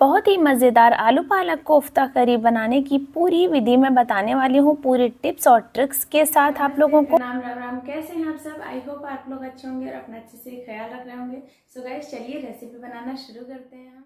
बहुत ही मज़ेदार आलू पालक कोफ्ता करी बनाने की पूरी विधि मैं बताने वाली हूँ पूरी टिप्स और ट्रिक्स के साथ आप लोगों को राम राम राम कैसे हैं आप सब आई होप आप लोग अच्छे होंगे और अपना अच्छे से ख्याल रख रहे होंगे सो गाइस चलिए रेसिपी बनाना शुरू करते हैं हम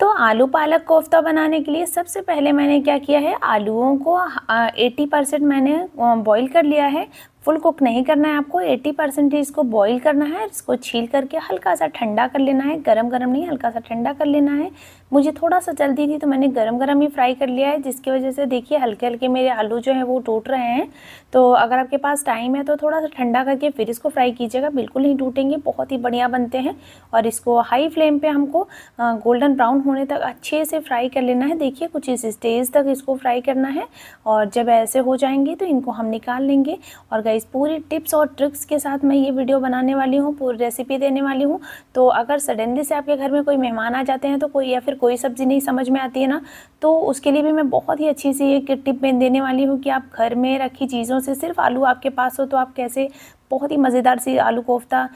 तो आलू पालक कोफ्ता बनाने के लिए सबसे पहले मैंने क्या किया है आलूओं को 80 परसेंट मैंने बॉईल कर लिया है फुल कुक नहीं करना है आपको 80 परसेंट ही इसको बॉईल करना है इसको छील करके हल्का सा ठंडा कर लेना है गरम गरम नहीं हल्का सा ठंडा कर लेना है मुझे थोड़ा सा जल्दी थी तो मैंने गरम गरम ही फ्राई कर लिया है जिसकी वजह से देखिए हल्के हल्के मेरे आलू जो हैं वो टूट रहे हैं तो अगर आपके पास टाइम है तो थोड़ा सा ठंडा करके फिर इसको फ्राई कीजिएगा बिल्कुल नहीं टूटेंगे बहुत ही बढ़िया बनते हैं और इसको हाई फ्लेम पर हमको गोल्डन ब्राउन होने तक अच्छे से फ्राई कर लेना है देखिए कुछ इस स्टेज तक इसको फ्राई करना है और जब ऐसे हो जाएंगे तो इनको हम निकाल लेंगे और गई गाइस पूरी टिप्स और ट्रिक्स के साथ मैं ये वीडियो बनाने वाली हूँ पूरी रेसिपी देने वाली हूँ तो अगर सडनली से आपके घर में कोई मेहमान आ जाते हैं तो कोई या फिर कोई सब्ज़ी नहीं समझ में आती है ना तो उसके लिए भी मैं बहुत ही अच्छी सी एक टिप मैं देने वाली हूँ कि आप घर में रखी चीज़ों से सिर्फ आलू आपके पास हो तो आप कैसे बहुत ही मज़ेदार सी आलू कोफ्ता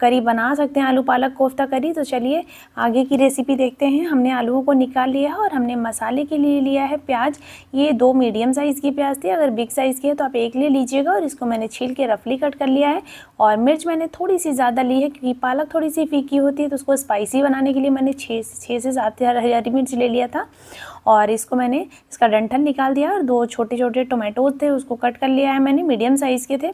करी बना सकते हैं आलू पालक कोफ्ता करी तो चलिए आगे की रेसिपी देखते हैं हमने आलूओं को निकाल लिया है और हमने मसाले के लिए लिया है प्याज ये दो मीडियम साइज़ की प्याज थी अगर बिग साइज़ की है तो आप एक ले लीजिएगा और इसको मैंने छील के रफली कट कर लिया है और मिर्च मैंने थोड़ी सी ज़्यादा ली है क्योंकि पालक थोड़ी सी फीकी होती है तो उसको स्पाइसी बनाने के लिए मैंने छः छः से सात हरी मिर्च ले लिया था और इसको मैंने इसका डंठल निकाल दिया और दो छोटे छोटे टोमेटोज थे उसको कट कर लिया है मैंने मीडियम साइज़ के थे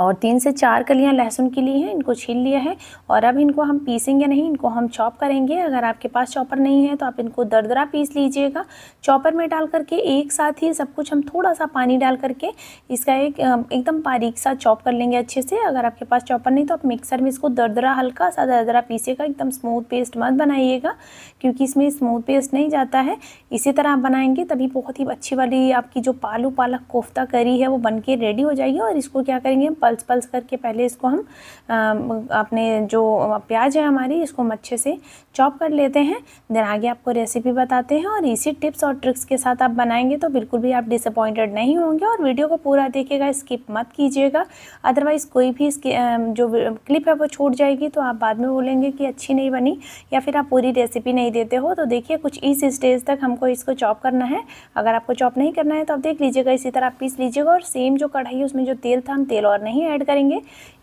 और तीन से चार कलियां लहसुन की ली हैं इनको छील लिया है और अब इनको हम पीसेंगे नहीं इनको हम चॉप करेंगे अगर आपके पास चॉपर नहीं है तो आप इनको दरदरा पीस लीजिएगा चॉपर में डाल करके एक साथ ही सब कुछ हम थोड़ा सा पानी डाल करके इसका एक एकदम बारीक सा चॉप कर लेंगे अच्छे से अगर आपके पास चॉपर नहीं तो आप मिक्सर में इसको दरदरा हल्का सा दरदरा पीसेगा एकदम स्मूथ पेस्ट मत बनाइएगा क्योंकि इसमें स्मूथ पेस्ट नहीं जाता है इसी तरह आप बनाएंगे तभी बहुत ही अच्छी वाली आपकी जो पालू पालक कोफ्ता करी है वो बन रेडी हो जाएगी और इसको क्या करेंगे पल्स पल्स करके पहले इसको हम अपने जो प्याज है हमारी इसको हम अच्छे से चॉप कर लेते हैं देन आगे आपको रेसिपी बताते हैं और इसी टिप्स और ट्रिक्स के साथ आप बनाएंगे तो बिल्कुल भी आप डिसअपॉइंटेड नहीं होंगे और वीडियो को पूरा देखिएगा स्किप मत कीजिएगा अदरवाइज़ कोई भी जो क्लिप है वो छूट जाएगी तो आप बाद में बोलेंगे कि अच्छी नहीं बनी या फिर आप पूरी रेसिपी नहीं देते हो तो देखिए कुछ इस स्टेज तक हमको इसको चॉप करना है अगर आपको चॉप नहीं करना है तो आप देख लीजिएगा इसी तरह आप पीस लीजिएगा और सेम जो कढ़ाई उसमें जो तेल था हम तेल और नहीं नहीं ऐड करेंगे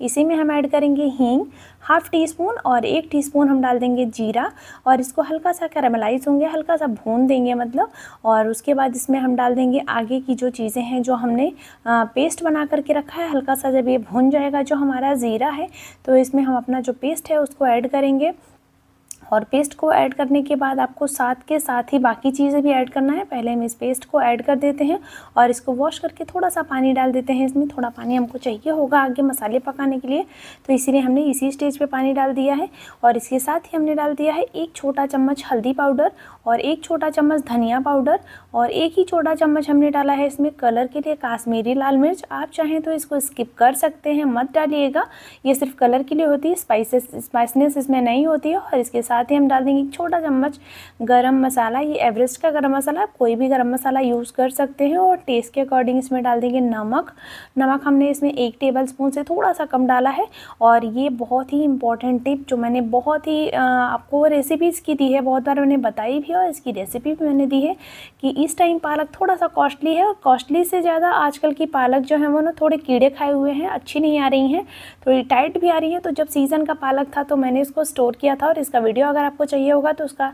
इसी में हम ऐड करेंगे हींग हाफ़ टी स्पून और एक टी स्पून हम डाल देंगे जीरा और इसको हल्का सा कैरामलाइज होंगे हल्का सा भून देंगे मतलब और उसके बाद इसमें हम डाल देंगे आगे की जो चीज़ें हैं जो हमने पेस्ट बना करके रखा है हल्का सा जब ये भून जाएगा जो हमारा ज़ीरा है तो इसमें हम अपना जो पेस्ट है उसको ऐड करेंगे और पेस्ट को ऐड करने के बाद आपको साथ के साथ ही बाकी चीज़ें भी ऐड करना है पहले हम इस पेस्ट को ऐड कर देते हैं और इसको वॉश करके थोड़ा सा पानी डाल देते हैं इसमें थोड़ा पानी हमको चाहिए होगा आगे मसाले पकाने के लिए तो इसीलिए हमने इसी स्टेज पे पानी डाल दिया है और इसके साथ ही हमने डाल दिया है एक छोटा चम्मच हल्दी पाउडर और एक छोटा चम्मच धनिया पाउडर और एक ही छोटा चम्मच हमने डाला है इसमें कलर के लिए काश्मीरी लाल मिर्च आप चाहें तो इसको स्किप कर सकते हैं मत डालिएगा ये सिर्फ कलर के लिए होती है स्पाइसेस स्पाइसनेस इसमें नहीं होती है और इसके साथ साथ ही हम डाल देंगे एक छोटा चम्मच गरम मसाला ये एवरेस्ट का गरम मसाला आप कोई भी गरम मसाला यूज़ कर सकते हैं और टेस्ट के अकॉर्डिंग इसमें डाल देंगे नमक नमक हमने इसमें एक टेबल स्पून से थोड़ा सा कम डाला है और ये बहुत ही इंपॉर्टेंट टिप जो मैंने बहुत ही आपको रेसिपीज़ की दी है बहुत बार मैंने बताई भी और इसकी रेसिपी भी मैंने दी है कि इस टाइम पालक थोड़ा सा कॉस्टली है और कॉस्टली से ज़्यादा आजकल की पालक जो है वो ना थोड़े कीड़े खाए हुए हैं अच्छी नहीं आ रही हैं थोड़ी टाइट भी आ रही है तो जब सीज़न का पालक था तो मैंने इसको स्टोर किया था और इसका वीडियो वीडियो अगर आपको चाहिए होगा तो उसका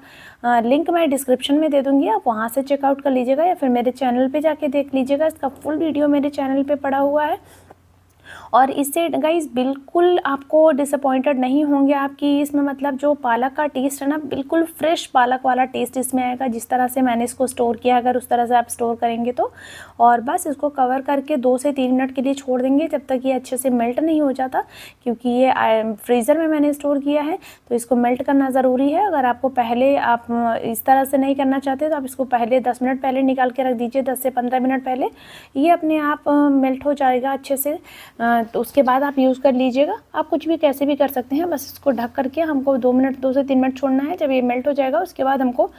लिंक मैं डिस्क्रिप्शन में दे दूंगी आप वहाँ से चेकआउट कर लीजिएगा या फिर मेरे चैनल पर जाके देख लीजिएगा इसका फुल वीडियो मेरे चैनल पर पड़ा हुआ है और इससे गाइज बिल्कुल आपको डिसअपॉइंटेड नहीं होंगे आपकी इसमें मतलब जो पालक का टेस्ट है ना बिल्कुल फ्रेश पालक वाला टेस्ट इसमें आएगा जिस तरह से मैंने इसको स्टोर किया अगर उस तरह से आप स्टोर करेंगे तो और बस इसको कवर करके दो से तीन मिनट के लिए छोड़ देंगे जब तक ये अच्छे से मेल्ट नहीं हो जाता क्योंकि ये फ्रीज़र uh, में मैंने स्टोर किया है तो इसको मेल्ट करना ज़रूरी है अगर आपको पहले आप uh, इस तरह से नहीं करना चाहते तो आप इसको पहले दस मिनट पहले निकाल के रख दीजिए दस से पंद्रह मिनट पहले ये अपने आप मेल्ट uh, हो जाएगा अच्छे से हाँ, तो उसके बाद आप यूज़ कर लीजिएगा आप कुछ भी कैसे भी कर सकते हैं बस इसको ढक करके हमको दो मिनट दो से तीन मिनट छोड़ना है जब ये मेल्ट हो जाएगा उसके बाद हमको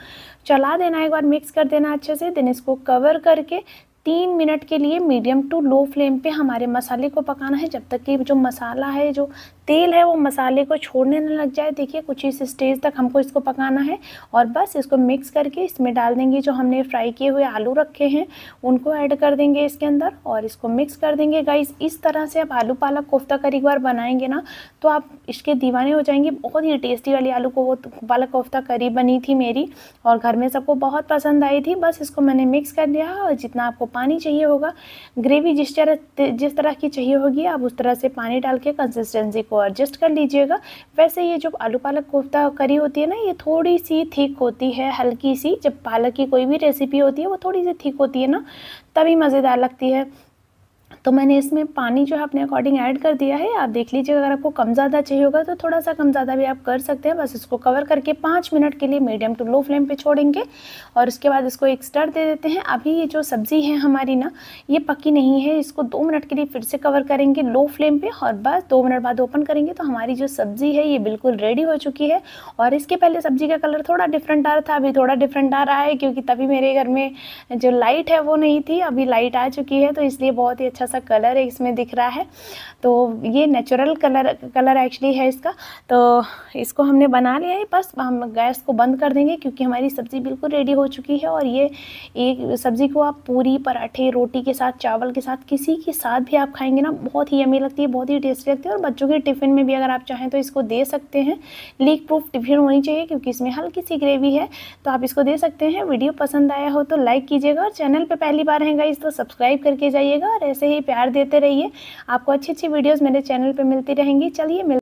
चला देना है एक बार मिक्स कर देना अच्छे से देन इसको कवर करके तीन मिनट के लिए मीडियम टू लो फ्लेम पे हमारे मसाले को पकाना है जब तक कि जो मसाला है जो तेल है वो मसाले को छोड़ने न लग जाए देखिए कुछ इस स्टेज तक हमको इसको पकाना है और बस इसको मिक्स करके इसमें डाल देंगे जो हमने फ्राई किए हुए आलू रखे हैं उनको ऐड कर देंगे इसके अंदर और इसको मिक्स कर देंगे गाइस इस तरह से आप आलू पालक कोफ्ता कर एक बार बनाएंगे ना तो आप इसके दीवाने हो जाएंगे बहुत ही टेस्टी वाली आलू को वो पालक कोफ्ता करी बनी थी मेरी और घर में सबको बहुत पसंद आई थी बस इसको मैंने मिक्स कर दिया और जितना आपको पानी चाहिए होगा ग्रेवी जिस तरह जिस तरह की चाहिए होगी आप उस तरह से पानी डाल के कंसिस्टेंसी को एडजस्ट कर लीजिएगा वैसे ये जो आलू पालक कोफ्ता करी होती है ना ये थोड़ी सी थिक होती है हल्की सी जब पालक की कोई भी रेसिपी होती है वो थोड़ी सी थिक होती है ना तभी मज़ेदार लगती है तो मैंने इसमें पानी जो है अपने अकॉर्डिंग ऐड कर दिया है आप देख लीजिए अगर आपको कम ज़्यादा चाहिए होगा तो थोड़ा सा कम ज़्यादा भी आप कर सकते हैं बस इसको कवर करके पाँच मिनट के लिए मीडियम टू लो फ्लेम पर छोड़ेंगे और उसके बाद इसको एक स्टर दे देते हैं अभी ये जो सब्ज़ी है हमारी ना ये पकी नहीं है इसको दो मिनट के लिए फिर से कवर करेंगे लो फ्लेम पर और बस दो मिनट बाद ओपन करेंगे तो हमारी जो सब्ज़ी है ये बिल्कुल रेडी हो चुकी है और इसके पहले सब्ज़ी का कलर थोड़ा डिफरेंट आ रहा था अभी थोड़ा डिफरेंट आ रहा है क्योंकि तभी मेरे घर में जो लाइट है वो नहीं थी अभी लाइट आ चुकी है तो इसलिए बहुत ही अच्छा सा कलर है इसमें दिख रहा है तो ये नेचुरल कलर कलर एक्चुअली है इसका तो इसको हमने बना लिया है बस हम गैस को बंद कर देंगे क्योंकि हमारी सब्ज़ी बिल्कुल रेडी हो चुकी है और ये एक सब्ज़ी को आप पूरी पराठे रोटी के साथ चावल के साथ किसी के साथ भी आप खाएंगे ना बहुत ही अमीर लगती है बहुत ही टेस्टी लगती है और बच्चों के टिफ़िन में भी अगर आप चाहें तो इसको दे सकते हैं लीक प्रूफ टिफ़िन होनी चाहिए क्योंकि इसमें हल्की सी ग्रेवी है तो आप इसको दे सकते हैं वीडियो पसंद आया हो तो लाइक कीजिएगा और चैनल पर पहली बार हैं गाइज तो सब्सक्राइब करके जाइएगा और ऐसे ही प्यार देते रहिए आपको अच्छी अच्छी वीडियोज़ मेरे चैनल पर मिलती रहेंगी चलिए